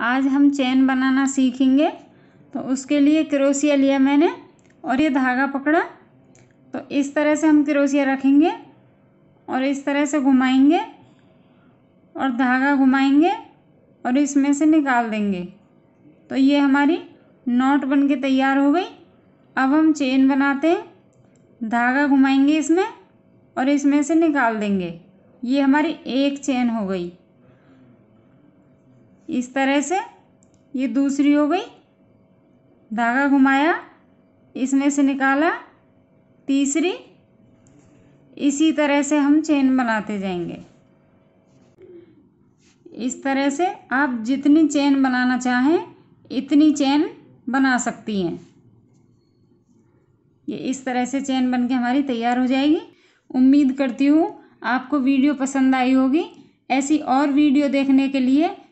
आज हम चैन बनाना सीखेंगे तो उसके लिए क्रोसिया लिया मैंने और ये धागा पकड़ा तो इस तरह से हम क्रोसिया रखेंगे और इस तरह से घुमाएंगे और धागा घुमाएंगे और इसमें से निकाल देंगे तो ये हमारी नॉट बन के तैयार हो गई अब हम चेन बनाते हैं धागा घुमाएंगे इसमें और इसमें से निकाल देंगे ये हमारी एक चेन हो गई इस तरह से ये दूसरी हो गई धागा घुमाया इसमें से निकाला तीसरी इसी तरह से हम चेन बनाते जाएंगे इस तरह से आप जितनी चेन बनाना चाहें इतनी चेन बना सकती हैं ये इस तरह से चेन बन के हमारी तैयार हो जाएगी उम्मीद करती हूँ आपको वीडियो पसंद आई होगी ऐसी और वीडियो देखने के लिए